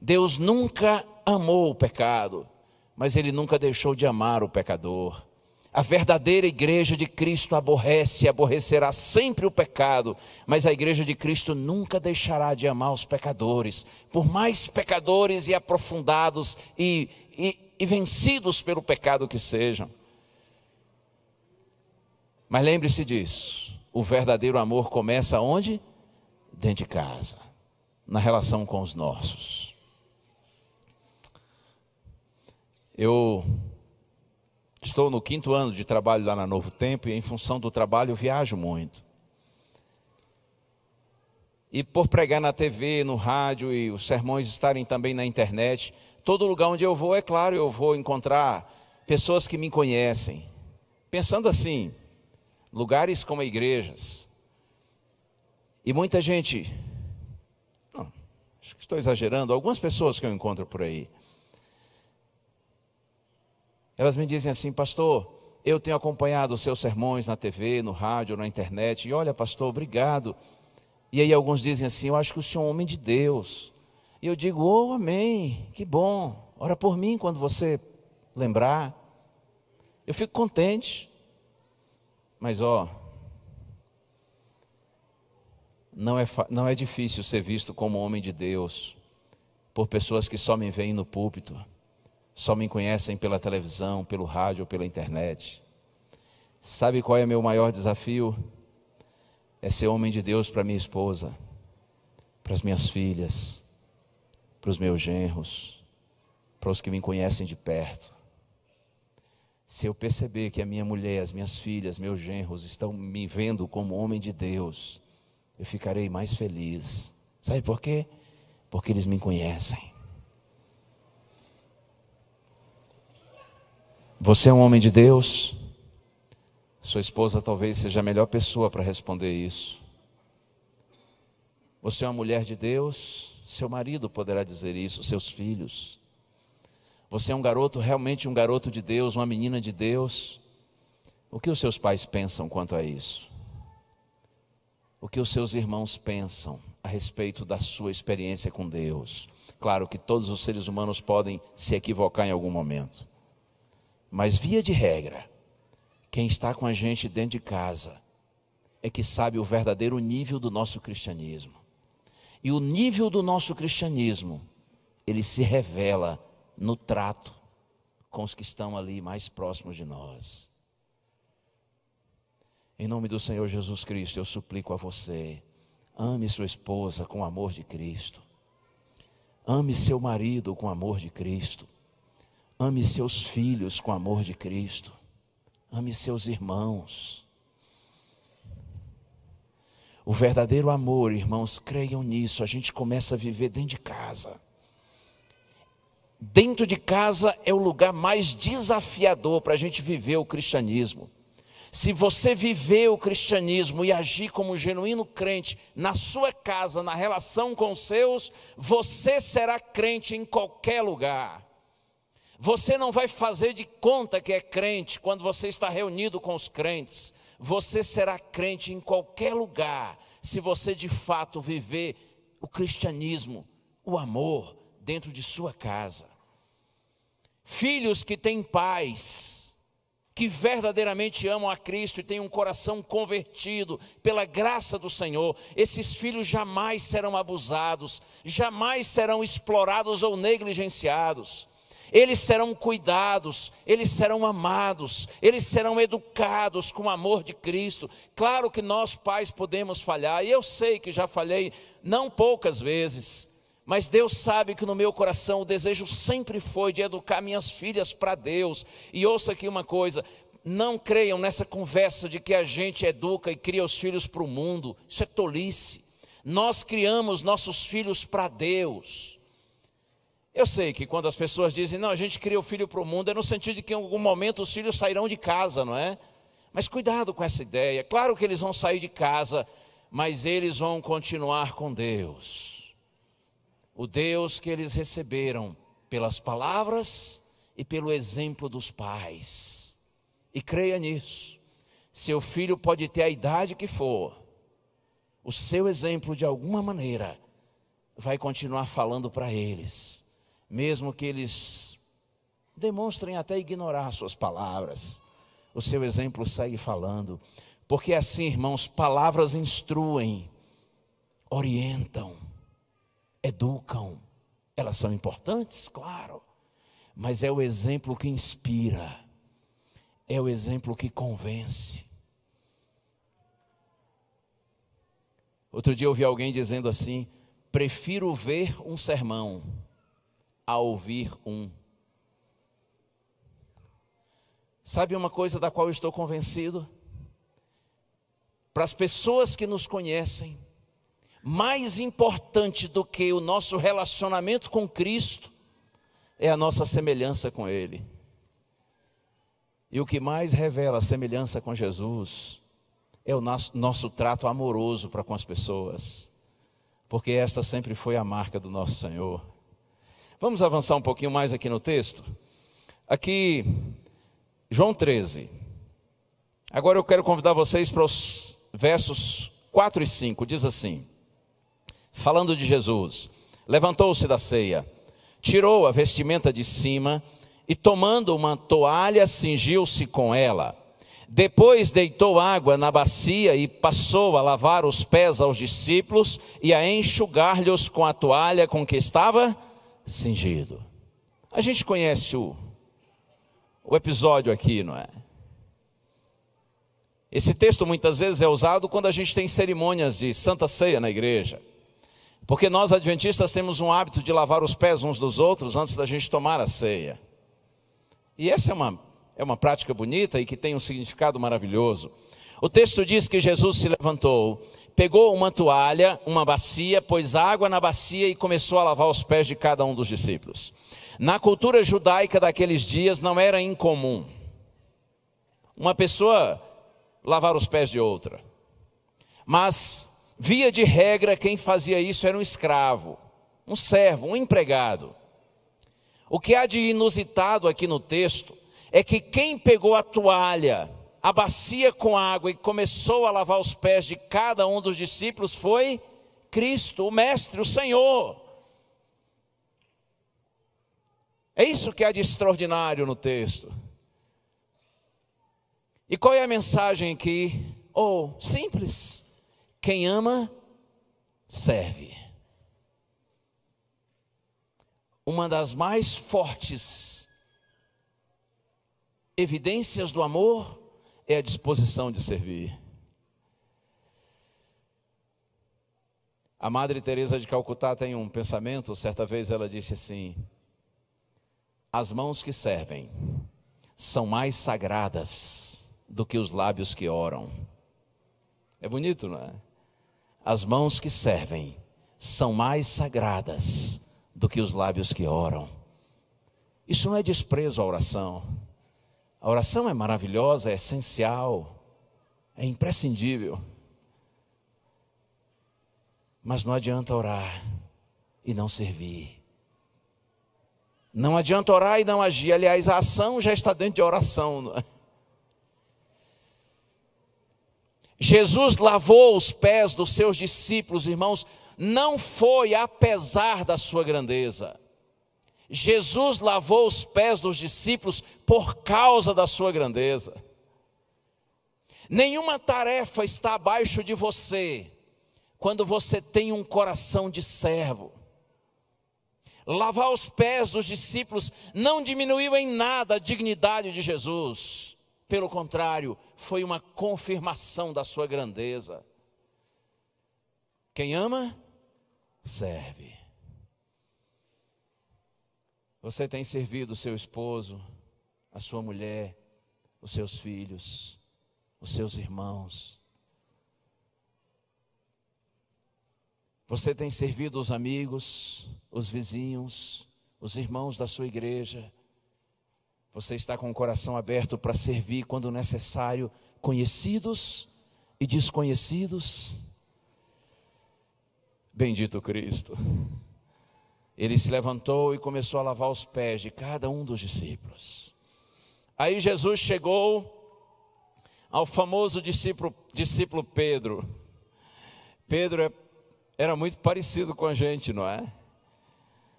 Deus nunca amou o pecado, mas ele nunca deixou de amar o pecador. A verdadeira igreja de Cristo aborrece e aborrecerá sempre o pecado, mas a igreja de Cristo nunca deixará de amar os pecadores, por mais pecadores e aprofundados e, e, e vencidos pelo pecado que sejam. Mas lembre-se disso: o verdadeiro amor começa onde? Dentro de casa, na relação com os nossos. Eu estou no quinto ano de trabalho lá na Novo Tempo e, em função do trabalho, viajo muito. E por pregar na TV, no rádio e os sermões estarem também na internet, todo lugar onde eu vou, é claro, eu vou encontrar pessoas que me conhecem. Pensando assim, lugares como igrejas. E muita gente. Não, acho que estou exagerando. Algumas pessoas que eu encontro por aí elas me dizem assim, pastor, eu tenho acompanhado os seus sermões na TV, no rádio, na internet, e olha, pastor, obrigado. E aí alguns dizem assim, eu acho que o senhor é um homem de Deus. E eu digo, oh, amém, que bom. Ora por mim quando você lembrar. Eu fico contente. Mas ó, não é, não é difícil ser visto como homem de Deus por pessoas que só me veem no púlpito só me conhecem pela televisão, pelo rádio ou pela internet. Sabe qual é meu maior desafio? É ser homem de Deus para minha esposa, para as minhas filhas, para os meus genros, para os que me conhecem de perto. Se eu perceber que a minha mulher, as minhas filhas, meus genros estão me vendo como homem de Deus, eu ficarei mais feliz. Sabe por quê? Porque eles me conhecem. Você é um homem de Deus? Sua esposa talvez seja a melhor pessoa para responder isso. Você é uma mulher de Deus? Seu marido poderá dizer isso, seus filhos. Você é um garoto, realmente um garoto de Deus, uma menina de Deus? O que os seus pais pensam quanto a isso? O que os seus irmãos pensam a respeito da sua experiência com Deus? Claro que todos os seres humanos podem se equivocar em algum momento. Mas, via de regra, quem está com a gente dentro de casa é que sabe o verdadeiro nível do nosso cristianismo. E o nível do nosso cristianismo, ele se revela no trato com os que estão ali mais próximos de nós. Em nome do Senhor Jesus Cristo, eu suplico a você, ame sua esposa com o amor de Cristo. Ame seu marido com o amor de Cristo. Ame seus filhos com amor de Cristo. Ame seus irmãos. O verdadeiro amor, irmãos, creiam nisso. A gente começa a viver dentro de casa. Dentro de casa é o lugar mais desafiador para a gente viver o cristianismo. Se você viver o cristianismo e agir como um genuíno crente na sua casa, na relação com os seus, você será crente em qualquer lugar. Você não vai fazer de conta que é crente quando você está reunido com os crentes. Você será crente em qualquer lugar, se você de fato viver o cristianismo, o amor dentro de sua casa. Filhos que têm pais, que verdadeiramente amam a Cristo e têm um coração convertido pela graça do Senhor, esses filhos jamais serão abusados, jamais serão explorados ou negligenciados eles serão cuidados, eles serão amados, eles serão educados com o amor de Cristo. Claro que nós pais podemos falhar, e eu sei que já falhei não poucas vezes, mas Deus sabe que no meu coração o desejo sempre foi de educar minhas filhas para Deus. E ouça aqui uma coisa: não creiam nessa conversa de que a gente educa e cria os filhos para o mundo, isso é tolice. Nós criamos nossos filhos para Deus. Eu sei que quando as pessoas dizem, não, a gente cria o filho para o mundo, é no sentido de que em algum momento os filhos sairão de casa, não é? Mas cuidado com essa ideia. Claro que eles vão sair de casa, mas eles vão continuar com Deus. O Deus que eles receberam pelas palavras e pelo exemplo dos pais. E creia nisso. Seu filho pode ter a idade que for, o seu exemplo, de alguma maneira, vai continuar falando para eles mesmo que eles demonstrem até ignorar suas palavras, o seu exemplo segue falando, porque assim, irmãos, palavras instruem, orientam, educam, elas são importantes, claro, mas é o exemplo que inspira, é o exemplo que convence. Outro dia eu ouvi alguém dizendo assim: prefiro ver um sermão a ouvir um. Sabe uma coisa da qual estou convencido? Para as pessoas que nos conhecem, mais importante do que o nosso relacionamento com Cristo é a nossa semelhança com Ele. E o que mais revela a semelhança com Jesus é o nosso, nosso trato amoroso para com as pessoas, porque esta sempre foi a marca do nosso Senhor. Vamos avançar um pouquinho mais aqui no texto? Aqui, João 13. Agora eu quero convidar vocês para os versos 4 e 5. Diz assim: Falando de Jesus, levantou-se da ceia, tirou a vestimenta de cima e, tomando uma toalha, cingiu-se com ela. Depois deitou água na bacia e passou a lavar os pés aos discípulos e a enxugar-lhes com a toalha com que estava cingido. A gente conhece o, o episódio aqui, não é? Esse texto muitas vezes é usado quando a gente tem cerimônias de santa ceia na igreja. Porque nós adventistas temos um hábito de lavar os pés uns dos outros antes da gente tomar a ceia. E essa é uma, é uma prática bonita e que tem um significado maravilhoso. O texto diz que Jesus se levantou, pegou uma toalha, uma bacia, pôs água na bacia e começou a lavar os pés de cada um dos discípulos. Na cultura judaica daqueles dias não era incomum uma pessoa lavar os pés de outra. Mas, via de regra, quem fazia isso era um escravo, um servo, um empregado. O que há de inusitado aqui no texto é que quem pegou a toalha a bacia com água e começou a lavar os pés de cada um dos discípulos foi Cristo, o Mestre, o Senhor. É isso que há de extraordinário no texto. E qual é a mensagem aqui? Oh, simples. Quem ama, serve. Uma das mais fortes evidências do amor é a disposição de servir. A Madre Teresa de Calcutá tem um pensamento, certa vez ela disse assim: As mãos que servem são mais sagradas do que os lábios que oram. É bonito, não é? As mãos que servem são mais sagradas do que os lábios que oram. Isso não é desprezo à oração. A oração é maravilhosa, é essencial, é imprescindível. Mas não adianta orar e não servir. Não adianta orar e não agir. Aliás, a ação já está dentro de oração. É? Jesus lavou os pés dos seus discípulos, irmãos, não foi apesar da sua grandeza. Jesus lavou os pés dos discípulos por causa da sua grandeza. Nenhuma tarefa está abaixo de você quando você tem um coração de servo. Lavar os pés dos discípulos não diminuiu em nada a dignidade de Jesus. Pelo contrário, foi uma confirmação da sua grandeza. Quem ama, serve. Você tem servido o seu esposo, a sua mulher, os seus filhos, os seus irmãos. Você tem servido os amigos, os vizinhos, os irmãos da sua igreja. Você está com o coração aberto para servir quando necessário, conhecidos e desconhecidos. Bendito Cristo ele se levantou e começou a lavar os pés de cada um dos discípulos. Aí Jesus chegou ao famoso discípulo, discípulo Pedro. Pedro é, era muito parecido com a gente, não é?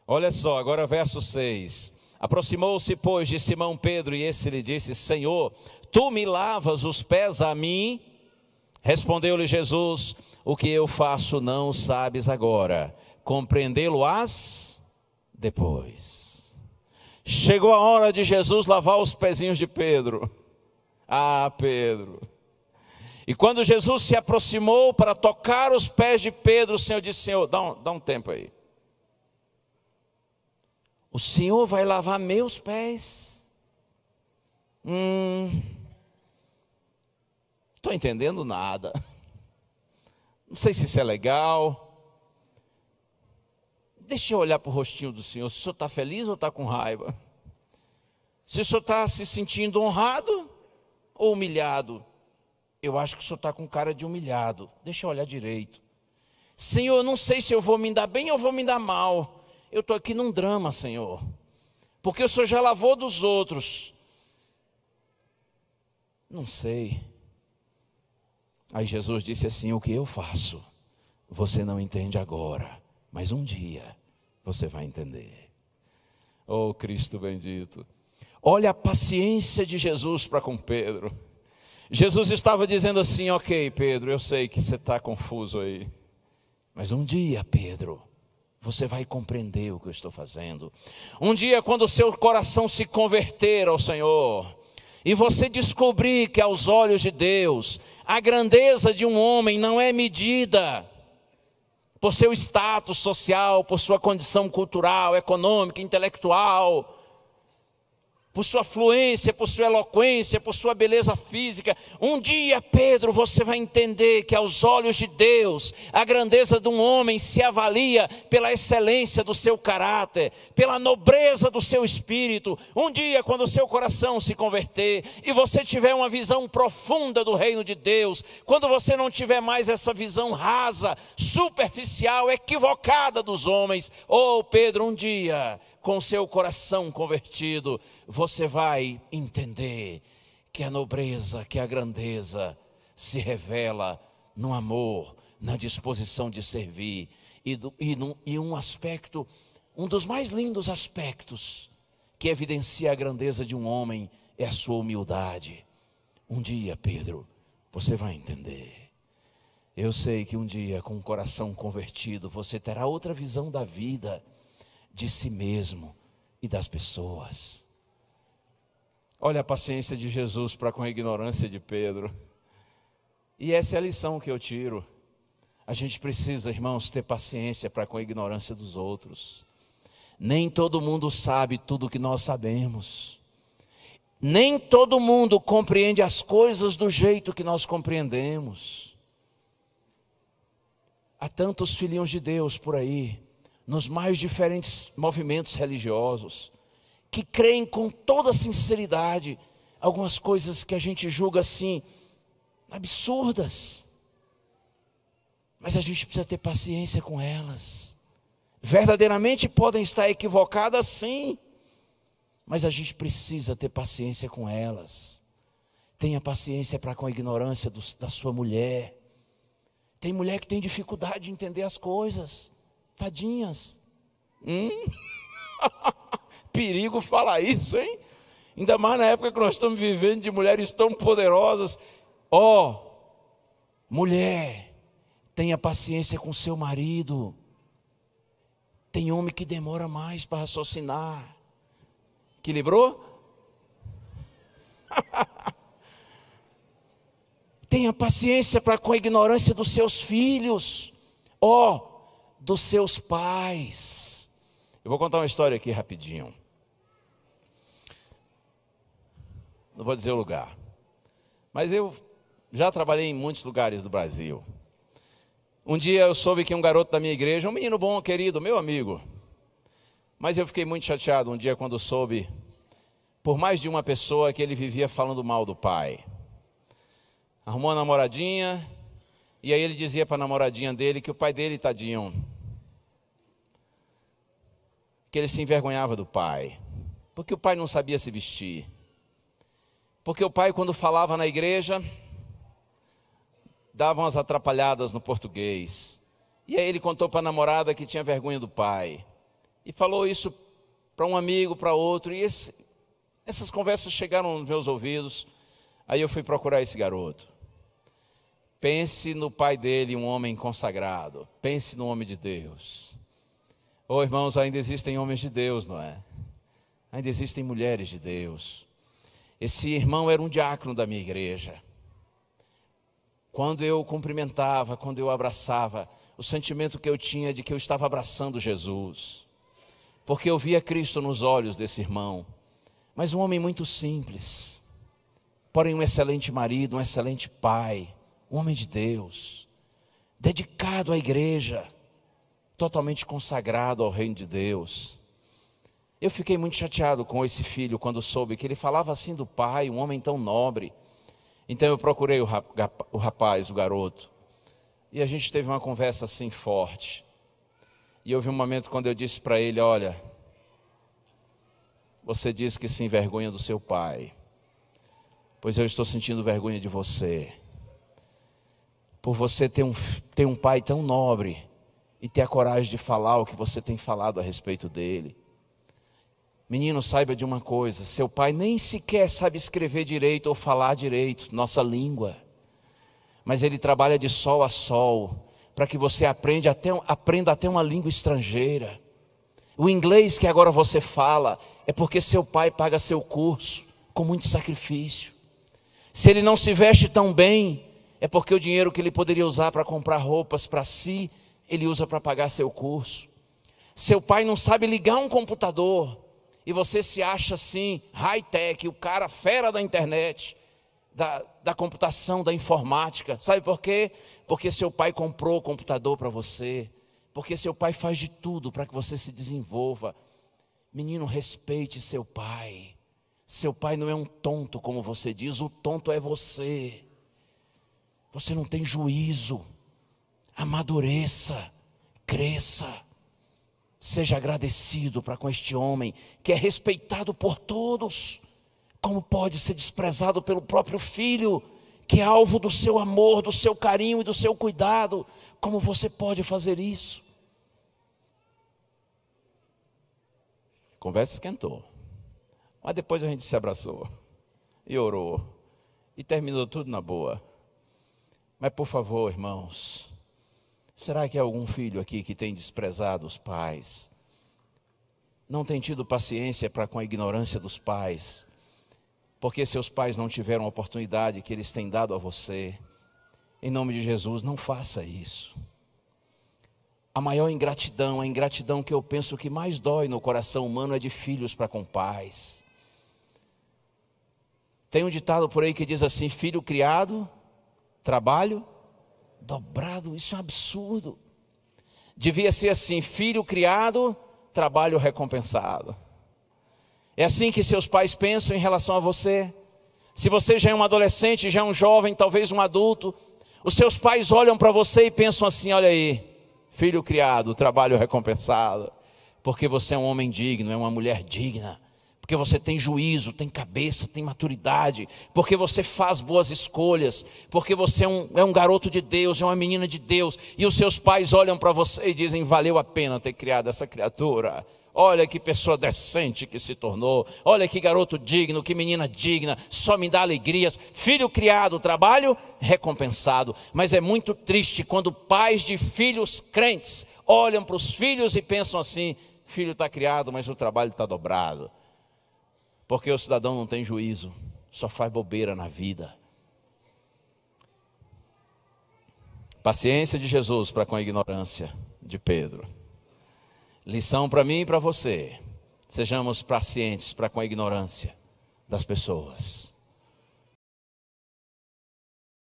Olha só, agora verso 6. Aproximou-se, pois, de Simão Pedro e esse lhe disse: Senhor, tu me lavas os pés a mim? Respondeu-lhe Jesus: O que eu faço não sabes agora compreendê-lo-ás depois. Chegou a hora de Jesus lavar os pezinhos de Pedro. Ah, Pedro. E quando Jesus se aproximou para tocar os pés de Pedro, o Senhor disse: Senhor, dá um, dá um tempo aí. O Senhor vai lavar meus pés? Hum. Estou entendendo nada. Não sei se isso é legal deixa eu olhar para o rostinho do Senhor, se o Senhor está feliz ou está com raiva? Se o Senhor está se sentindo honrado ou humilhado? Eu acho que o Senhor está com cara de humilhado, deixa eu olhar direito. Senhor, eu não sei se eu vou me dar bem ou vou me dar mal. Eu estou aqui num drama, Senhor. Porque o Senhor já lavou dos outros. Não sei. Aí Jesus disse assim: O que eu faço, você não entende agora, mas um dia você vai entender. Oh, Cristo bendito. Olha a paciência de Jesus para com Pedro. Jesus estava dizendo assim: Ok, Pedro, eu sei que você está confuso aí, mas um dia, Pedro, você vai compreender o que eu estou fazendo. Um dia, quando o seu coração se converter ao Senhor, e você descobrir que aos olhos de Deus, a grandeza de um homem não é medida por seu status social, por sua condição cultural, econômica, intelectual, por sua fluência, por sua eloquência, por sua beleza física. Um dia, Pedro, você vai entender que aos olhos de Deus, a grandeza de um homem se avalia pela excelência do seu caráter, pela nobreza do seu espírito. Um dia, quando o seu coração se converter e você tiver uma visão profunda do reino de Deus, quando você não tiver mais essa visão rasa, superficial, equivocada dos homens, ou oh, Pedro, um dia com seu coração convertido, você vai entender que a nobreza, que a grandeza se revela no amor, na disposição de servir e, do, e, e um aspecto, um dos mais lindos aspectos que evidencia a grandeza de um homem é a sua humildade. Um dia, Pedro, você vai entender. Eu sei que um dia, com o coração convertido, você terá outra visão da vida de si mesmo e das pessoas. Olha a paciência de Jesus para com a ignorância de Pedro. E essa é a lição que eu tiro. A gente precisa, irmãos, ter paciência para com a ignorância dos outros. Nem todo mundo sabe tudo que nós sabemos. Nem todo mundo compreende as coisas do jeito que nós compreendemos. Há tantos filhinhos de Deus por aí nos mais diferentes movimentos religiosos, que creem com toda sinceridade algumas coisas que a gente julga assim absurdas. Mas a gente precisa ter paciência com elas. Verdadeiramente podem estar equivocadas, sim, mas a gente precisa ter paciência com elas. Tenha paciência para com a ignorância do, da sua mulher. Tem mulher que tem dificuldade de entender as coisas. Tadinhas. Hum? Perigo falar isso, hein? Ainda mais na época que nós estamos vivendo de mulheres tão poderosas. Ó, oh, mulher, tenha paciência com seu marido. Tem homem que demora mais para raciocinar. Equilibrou? Tenha paciência para com a ignorância dos seus filhos. Ó, oh, dos seus pais. Eu vou contar uma história aqui rapidinho. Não vou dizer o lugar. Mas eu já trabalhei em muitos lugares do Brasil. Um dia eu soube que um garoto da minha igreja, um menino bom, querido, meu amigo. Mas eu fiquei muito chateado um dia quando soube, por mais de uma pessoa, que ele vivia falando mal do pai. Arrumou a namoradinha, e aí ele dizia para a namoradinha dele que o pai dele, tadinho, porque ele se envergonhava do pai, porque o pai não sabia se vestir, porque o pai, quando falava na igreja, dava umas atrapalhadas no português. E aí ele contou para a namorada que tinha vergonha do pai. E falou isso para um amigo, para outro. E esse, essas conversas chegaram nos meus ouvidos. Aí eu fui procurar esse garoto. Pense no pai dele, um homem consagrado. Pense no homem de Deus. Oh, irmãos, ainda existem homens de Deus, não é? Ainda existem mulheres de Deus. Esse irmão era um diácono da minha igreja. Quando eu cumprimentava, quando eu abraçava, o sentimento que eu tinha é de que eu estava abraçando Jesus, porque eu via Cristo nos olhos desse irmão. Mas um homem muito simples, porém um excelente marido, um excelente pai, um homem de Deus, dedicado à igreja totalmente consagrado ao reino de Deus. Eu fiquei muito chateado com esse filho quando soube que ele falava assim do pai, um homem tão nobre. Então eu procurei o rapaz, o garoto, e a gente teve uma conversa assim forte. E houve um momento quando eu disse para ele: Olha, você diz que se envergonha do seu pai, pois eu estou sentindo vergonha de você, por você ter um, ter um pai tão nobre e ter a coragem de falar o que você tem falado a respeito dele. Menino, saiba de uma coisa: seu pai nem sequer sabe escrever direito ou falar direito, nossa língua. Mas ele trabalha de sol a sol, para que você aprenda até, aprenda até uma língua estrangeira. O inglês que agora você fala é porque seu pai paga seu curso com muito sacrifício. Se ele não se veste tão bem, é porque o dinheiro que ele poderia usar para comprar roupas para si ele usa para pagar seu curso. Seu pai não sabe ligar um computador e você se acha assim, high-tech, o cara fera da internet, da, da computação, da informática. Sabe por quê? Porque seu pai comprou o computador para você, porque seu pai faz de tudo para que você se desenvolva. Menino, respeite seu pai. Seu pai não é um tonto, como você diz, o tonto é você. Você não tem juízo amadureça, cresça. Seja agradecido para com este homem que é respeitado por todos. Como pode ser desprezado pelo próprio filho, que é alvo do seu amor, do seu carinho e do seu cuidado? Como você pode fazer isso? conversa esquentou. Mas depois a gente se abraçou e orou e terminou tudo na boa. Mas por favor, irmãos, Será que há algum filho aqui que tem desprezado os pais? Não tem tido paciência para com a ignorância dos pais? Porque seus pais não tiveram a oportunidade que eles têm dado a você. Em nome de Jesus, não faça isso. A maior ingratidão, a ingratidão que eu penso que mais dói no coração humano é de filhos para com pais. Tem um ditado por aí que diz assim: filho criado, trabalho dobrado, isso é um absurdo. Devia ser assim: filho criado, trabalho recompensado. É assim que seus pais pensam em relação a você. Se você já é um adolescente, já é um jovem, talvez um adulto, os seus pais olham para você e pensam assim: olha aí, filho criado, trabalho recompensado, porque você é um homem digno, é uma mulher digna porque você tem juízo, tem cabeça, tem maturidade, porque você faz boas escolhas, porque você é um, é um garoto de Deus, é uma menina de Deus, e os seus pais olham para você e dizem: valeu a pena ter criado essa criatura. Olha que pessoa decente que se tornou. Olha que garoto digno, que menina digna. Só me dá alegrias. Filho criado, trabalho recompensado. Mas é muito triste quando pais de filhos crentes olham para os filhos e pensam assim: filho está criado, mas o trabalho está dobrado. Porque o cidadão não tem juízo, só faz bobeira na vida. Paciência de Jesus para com a ignorância de Pedro. Lição para mim e para você: sejamos pacientes para com a ignorância das pessoas.